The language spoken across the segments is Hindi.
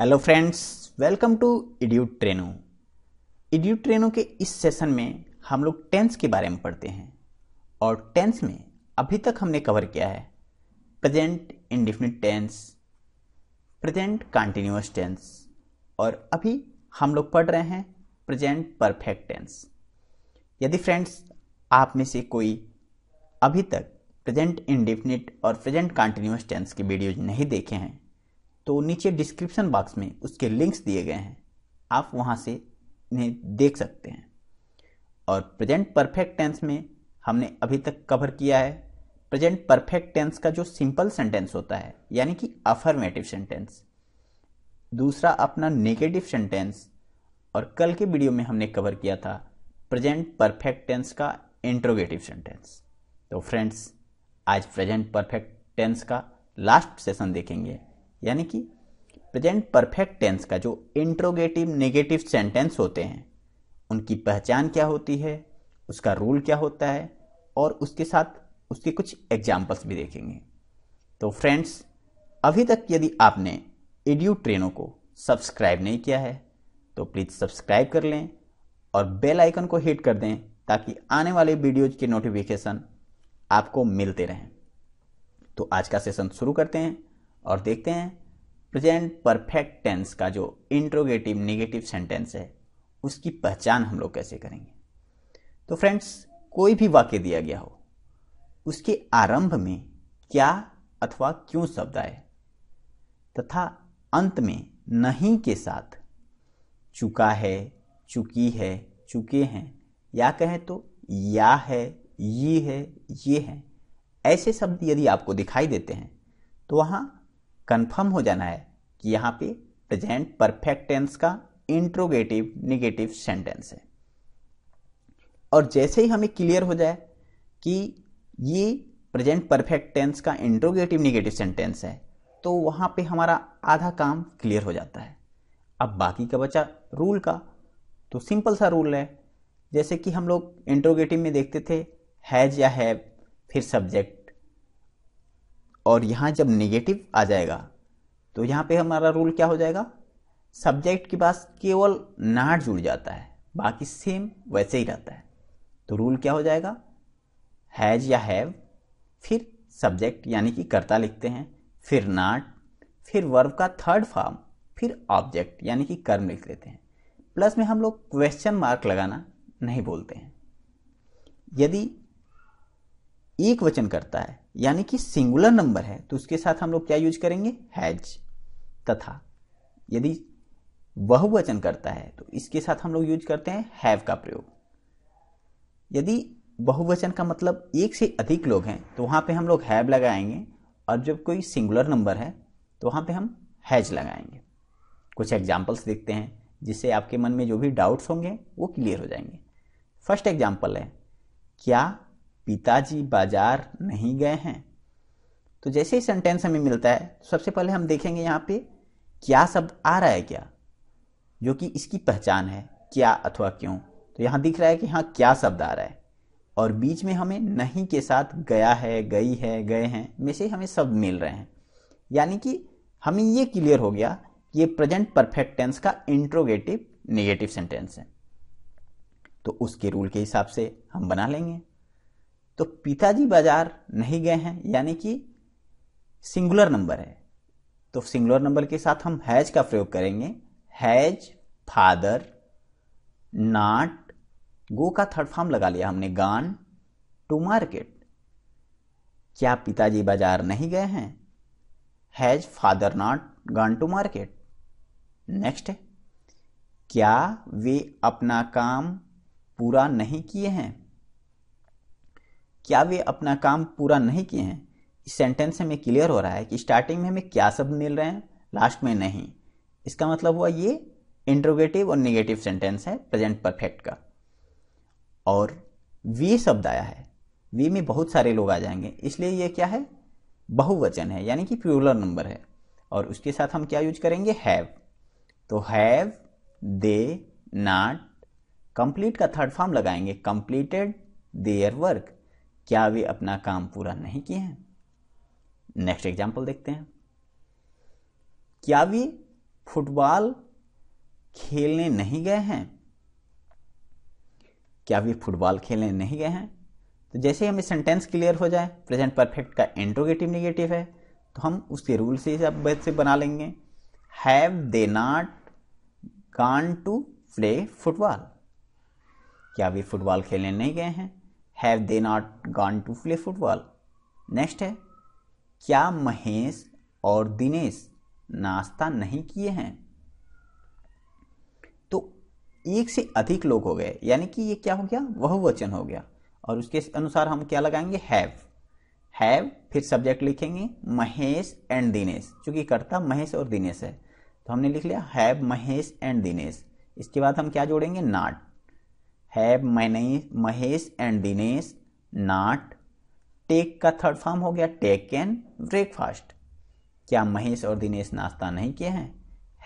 hello friends welcome to Eduit Treno Eduit Treno के इस सेशन में हम लोग टेंस के बारे में पढ़ते हैं और टेंस में अभी तक हमने कवर किया है present indefinite tense present continuous tense और अभी हम लोग पढ़ रहे हैं प्रेजेंट परफेक्ट टेंस यदि फ्रेंड्स आप में से कोई अभी तक प्रेजेंट इंडिफिनिट और प्रेजेंट कंटिन्यूस टेंस के वीडियोज नहीं देखे हैं तो नीचे डिस्क्रिप्शन बॉक्स में उसके लिंक्स दिए गए हैं आप वहाँ से इन्हें देख सकते हैं और प्रेजेंट परफेक्ट टेंस में हमने अभी तक कवर किया है प्रेजेंट परफेक्ट टेंस का जो सिंपल सेंटेंस होता है यानी कि अफर्मेटिव सेंटेंस दूसरा अपना नेगेटिव सेंटेंस और कल के वीडियो में हमने कवर किया था प्रेजेंट परफेक्ट टेंस का इंट्रोगेटिव सेंटेंस तो फ्रेंड्स आज प्रेजेंट परफेक्ट टेंस का लास्ट सेशन देखेंगे यानी कि प्रेजेंट परफेक्ट टेंस का जो इंट्रोगेटिव नेगेटिव सेंटेंस होते हैं उनकी पहचान क्या होती है उसका रूल क्या होता है और उसके साथ उसके कुछ एग्जाम्पल्स भी देखेंगे तो फ्रेंड्स अभी तक यदि आपने एड्यू ट्रेनों को सब्सक्राइब नहीं किया है तो प्लीज़ सब्सक्राइब कर लें और बेल आइकन को हिट कर दें ताकि आने वाले वीडियोज के नोटिफिकेशन आपको मिलते रहें तो आज का सेशन शुरू करते हैं और देखते हैं प्रेजेंट परफेक्ट टेंस का जो इंट्रोगेटिव निगेटिव सेंटेंस है उसकी पहचान हम लोग कैसे करेंगे तो फ्रेंड्स कोई भी वाक्य दिया गया हो उसके आरंभ में क्या अथवा क्यों शब्द आए तथा अंत में नहीं के साथ चुका है चुकी है चुके हैं या कहें तो या है ये है ये है ऐसे शब्द यदि आपको दिखाई देते हैं तो वहां कंफर्म हो जाना है कि यहाँ पे प्रेजेंट परफेक्ट टेंस का इंट्रोगेटिव निगेटिव सेंटेंस है और जैसे ही हमें क्लियर हो जाए कि ये प्रेजेंट परफेक्ट टेंस का इंट्रोगेटिव निगेटिव सेंटेंस है तो वहाँ पे हमारा आधा काम क्लियर हो जाता है अब बाकी का बचा रूल का तो सिंपल सा रूल है जैसे कि हम लोग इंट्रोगेटिव में देखते थे हैज़ या हैव फिर सब्जेक्ट और यहाँ जब नेगेटिव आ जाएगा तो यहाँ पे हमारा रूल क्या हो जाएगा सब्जेक्ट के पास केवल नाट जुड़ जाता है बाकी सेम वैसे ही रहता है तो रूल क्या हो जाएगा हैज या हैव फिर सब्जेक्ट यानी कि कर्ता लिखते हैं फिर नाट फिर वर्ब का थर्ड फॉर्म फिर ऑब्जेक्ट यानी कि कर्म लिख देते हैं प्लस में हम लोग क्वेश्चन मार्क लगाना नहीं बोलते हैं यदि एक वचन करता है यानी कि सिंगुलर नंबर है तो उसके साथ हम लोग क्या यूज करेंगे हैज तथा यदि बहुवचन करता है तो इसके साथ हम लोग यूज करते हैं हैव का प्रयोग यदि बहुवचन का मतलब एक से अधिक लोग हैं तो वहां पे हम लोग हैव लगाएंगे और जब कोई सिंगुलर नंबर है तो वहां पे हम हैज लगाएंगे कुछ एग्जाम्पल्स देखते हैं जिससे आपके मन में जो भी डाउट्स होंगे वो क्लियर हो जाएंगे फर्स्ट एग्जाम्पल है क्या पिताजी बाजार नहीं गए हैं तो जैसे ही सेंटेंस हमें मिलता है तो सबसे पहले हम देखेंगे यहाँ पे क्या शब्द आ रहा है क्या जो कि इसकी पहचान है क्या अथवा क्यों तो यहाँ दिख रहा है कि हाँ क्या शब्द आ रहा है और बीच में हमें नहीं के साथ गया है गई है गए हैं में से हमें शब्द मिल रहे हैं यानी कि हमें ये क्लियर हो गया कि ये प्रेजेंट परफेक्ट टेंस का इंट्रोगेटिव नेगेटिव सेंटेंस है तो उसके रूल के हिसाब से हम बना लेंगे तो पिताजी बाजार नहीं गए हैं यानी कि सिंगुलर नंबर है तो सिंगुलर नंबर के साथ हम हैज का प्रयोग करेंगे हैज फादर नाट गो का थर्ड फॉर्म लगा लिया हमने गान टू मार्केट क्या पिताजी बाजार नहीं गए हैं has father not gone to market next क्या वे अपना काम पूरा नहीं किए हैं क्या वे अपना काम पूरा नहीं किए हैं इस सेंटेंस से हमें क्लियर हो रहा है कि स्टार्टिंग में हमें क्या शब्द मिल रहे हैं लास्ट में नहीं इसका मतलब हुआ ये इंट्रोगेटिव और निगेटिव सेंटेंस है प्रेजेंट परफेक्ट का और वी शब्द आया है वी में बहुत सारे लोग आ जाएंगे इसलिए ये क्या है बहुवचन है यानी कि प्यूलर नंबर है और उसके साथ हम क्या यूज करेंगे हैव तो हैव दे नाट कंप्लीट का थर्ड फॉर्म लगाएंगे कंप्लीटेड देयर वर्क क्या वे अपना काम पूरा नहीं किए हैं नेक्स्ट एग्जाम्पल देखते हैं क्या वे फुटबॉल खेलने नहीं गए हैं क्या वे फुटबॉल खेलने नहीं गए हैं तो जैसे ही हमें सेंटेंस क्लियर हो जाए प्रेजेंट परफेक्ट का इंट्रोगेटिव निगेटिव है तो हम उसके रूल से से बना लेंगे have they not gone to play football क्या वे फुटबॉल खेलने नहीं गए हैं have they not gone to play football next है क्या महेश और दिनेश नाश्ता नहीं किए हैं तो एक से अधिक लोग हो गए यानी कि ये क्या हो गया वह वचन हो गया और उसके अनुसार हम क्या लगाएंगे हैव हैव फिर सब्जेक्ट लिखेंगे महेश एंड दिनेश चूंकि करता महेश और दिनेश है तो हमने लिख लिया हैव महेश एंड दिनेश इसके बाद हम क्या जोड़ेंगे not have Mahesh and Dinesh not take का थर्ड फॉर्म हो गया टेक एन ब्रेकफास्ट क्या महेश और दिनेश नाश्ता नहीं किए हैं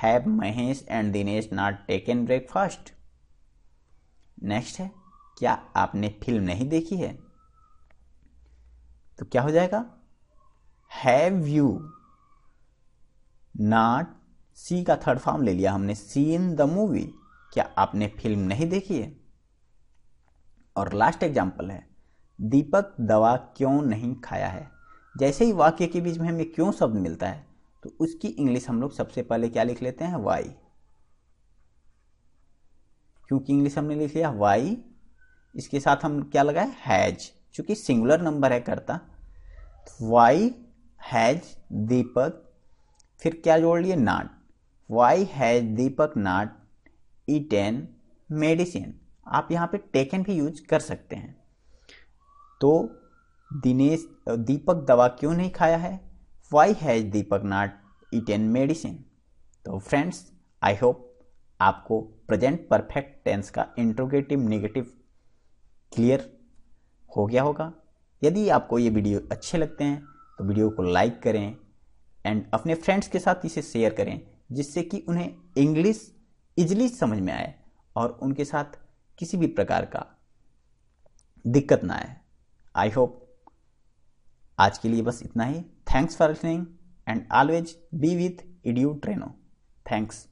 have Mahesh and Dinesh not eaten breakfast next है क्या आपने फिल्म नहीं देखी है तो क्या हो जाएगा हैव यू नॉट सी का थर्ड फॉर्म ले लिया हमने सीन द मूवी क्या आपने फिल्म नहीं देखी है और लास्ट एग्जाम्पल है दीपक दवा क्यों नहीं खाया है जैसे ही वाक्य के बीच में हमें क्यों शब्द मिलता है तो उसकी इंग्लिश हम लोग सबसे पहले क्या लिख लेते हैं वाई क्योंकि इंग्लिश हमने लिख लिया वाई इसके साथ हम क्या लगाए हैज चूंकि सिंगुलर नंबर है करता वाई हैज दीपक फिर क्या जोड़ लिए not why has Deepak not eaten medicine आप यहाँ पे टेकन भी यूज कर सकते हैं तो दिनेश दीपक दवा क्यों नहीं खाया है why has Deepak not eaten medicine तो फ्रेंड्स आई होप आपको प्रेजेंट परफेक्ट टेंस का इंट्रोगेटिव नेगेटिव क्लियर हो गया होगा यदि आपको ये वीडियो अच्छे लगते हैं तो वीडियो को लाइक करें एंड अपने फ्रेंड्स के साथ इसे शेयर करें जिससे कि उन्हें इंग्लिश इजली समझ में आए और उनके साथ किसी भी प्रकार का दिक्कत ना आए आई होप आज के लिए बस इतना ही thanks for listening and always be with Idio Treno thanks